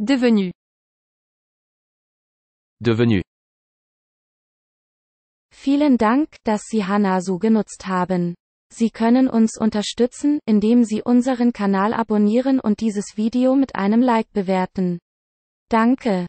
Devenu. Devenu. Vielen Dank, dass Sie Hana so genutzt haben. Sie können uns unterstützen, indem Sie unseren Kanal abonnieren und dieses Video mit einem Like bewerten. Danke.